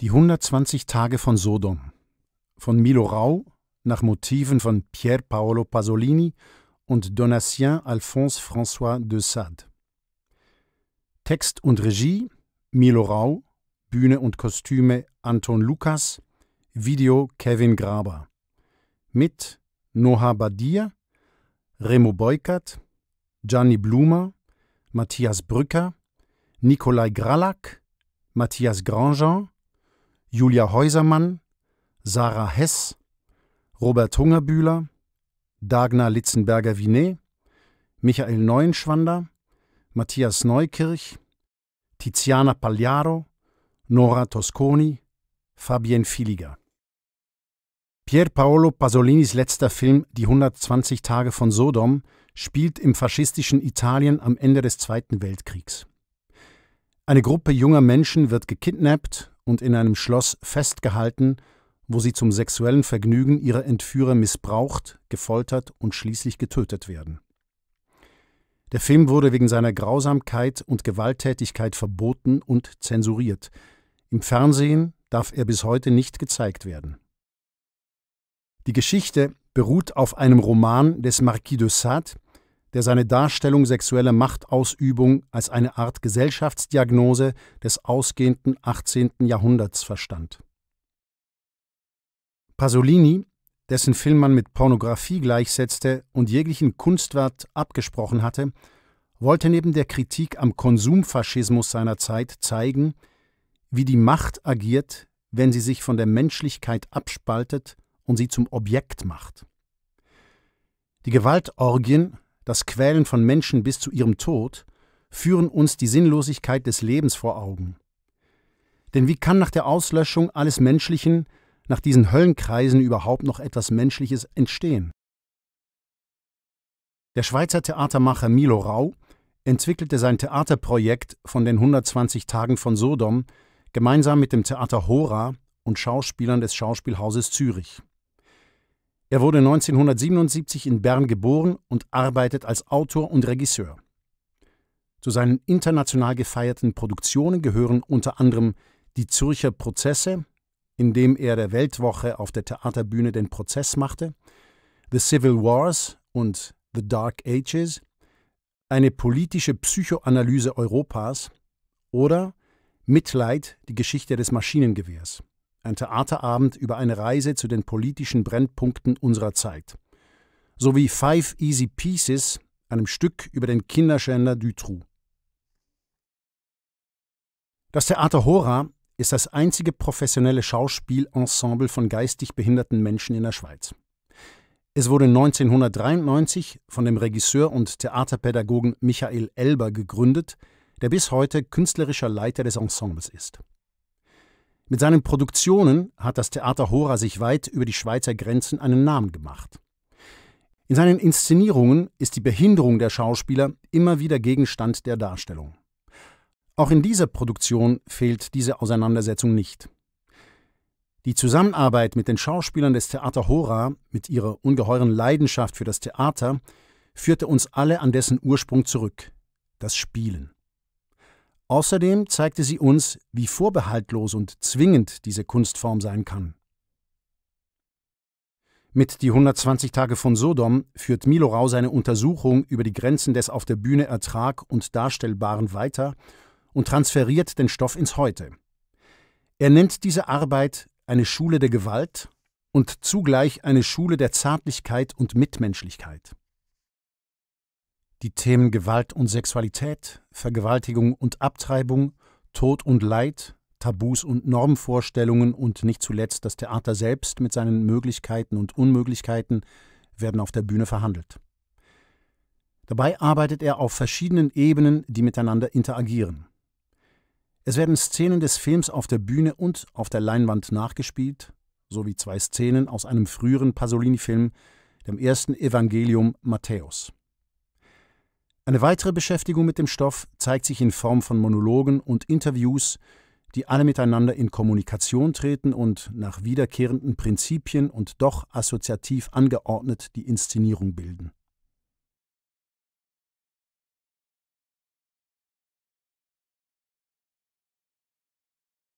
Die 120 Tage von Sodom von Milo Rau nach Motiven von Pier Paolo Pasolini und Donatien Alphonse François de Sade. Text und Regie Milo Rau, Bühne und Kostüme Anton Lukas, Video Kevin Graber. Mit Noha Badir, Remo Beukert, Gianni Blumer, Matthias Brücker, Nikolai Gralak, Matthias Grandjean, Julia Häusermann, Sarah Hess, Robert Hungerbühler, Dagna Litzenberger-Winet, Michael Neuenschwander, Matthias Neukirch, Tiziana Pagliaro, Nora Tosconi, Fabien Filiger. Pier Paolo Pasolinis letzter Film Die 120 Tage von Sodom spielt im faschistischen Italien am Ende des Zweiten Weltkriegs. Eine Gruppe junger Menschen wird gekidnappt und in einem Schloss festgehalten, wo sie zum sexuellen Vergnügen ihrer Entführer missbraucht, gefoltert und schließlich getötet werden. Der Film wurde wegen seiner Grausamkeit und Gewalttätigkeit verboten und zensuriert. Im Fernsehen darf er bis heute nicht gezeigt werden. Die Geschichte beruht auf einem Roman des Marquis de Sade, der seine Darstellung sexueller Machtausübung als eine Art Gesellschaftsdiagnose des ausgehenden 18. Jahrhunderts verstand. Pasolini, dessen Film man mit Pornografie gleichsetzte und jeglichen Kunstwert abgesprochen hatte, wollte neben der Kritik am Konsumfaschismus seiner Zeit zeigen, wie die Macht agiert, wenn sie sich von der Menschlichkeit abspaltet und sie zum Objekt macht. Die Gewaltorgien das Quälen von Menschen bis zu ihrem Tod, führen uns die Sinnlosigkeit des Lebens vor Augen. Denn wie kann nach der Auslöschung alles Menschlichen, nach diesen Höllenkreisen überhaupt noch etwas Menschliches entstehen? Der Schweizer Theatermacher Milo Rau entwickelte sein Theaterprojekt von den 120 Tagen von Sodom gemeinsam mit dem Theater Hora und Schauspielern des Schauspielhauses Zürich. Er wurde 1977 in Bern geboren und arbeitet als Autor und Regisseur. Zu seinen international gefeierten Produktionen gehören unter anderem Die Zürcher Prozesse, in dem er der Weltwoche auf der Theaterbühne den Prozess machte, The Civil Wars und The Dark Ages, eine politische Psychoanalyse Europas oder Mitleid, die Geschichte des Maschinengewehrs ein Theaterabend über eine Reise zu den politischen Brennpunkten unserer Zeit, sowie Five Easy Pieces, einem Stück über den Kinderschänder Dutroux. Das Theater Hora ist das einzige professionelle Schauspielensemble von geistig behinderten Menschen in der Schweiz. Es wurde 1993 von dem Regisseur und Theaterpädagogen Michael Elber gegründet, der bis heute künstlerischer Leiter des Ensembles ist. Mit seinen Produktionen hat das Theater Hora sich weit über die Schweizer Grenzen einen Namen gemacht. In seinen Inszenierungen ist die Behinderung der Schauspieler immer wieder Gegenstand der Darstellung. Auch in dieser Produktion fehlt diese Auseinandersetzung nicht. Die Zusammenarbeit mit den Schauspielern des Theater Hora, mit ihrer ungeheuren Leidenschaft für das Theater, führte uns alle an dessen Ursprung zurück, das Spielen. Außerdem zeigte sie uns, wie vorbehaltlos und zwingend diese Kunstform sein kann. Mit Die 120 Tage von Sodom führt Milorau seine Untersuchung über die Grenzen des auf der Bühne Ertrag und Darstellbaren weiter und transferiert den Stoff ins Heute. Er nennt diese Arbeit eine Schule der Gewalt und zugleich eine Schule der Zartlichkeit und Mitmenschlichkeit. Die Themen Gewalt und Sexualität, Vergewaltigung und Abtreibung, Tod und Leid, Tabus und Normvorstellungen und nicht zuletzt das Theater selbst mit seinen Möglichkeiten und Unmöglichkeiten werden auf der Bühne verhandelt. Dabei arbeitet er auf verschiedenen Ebenen, die miteinander interagieren. Es werden Szenen des Films auf der Bühne und auf der Leinwand nachgespielt, sowie zwei Szenen aus einem früheren Pasolini-Film, dem ersten Evangelium Matthäus. Eine weitere Beschäftigung mit dem Stoff zeigt sich in Form von Monologen und Interviews, die alle miteinander in Kommunikation treten und nach wiederkehrenden Prinzipien und doch assoziativ angeordnet die Inszenierung bilden.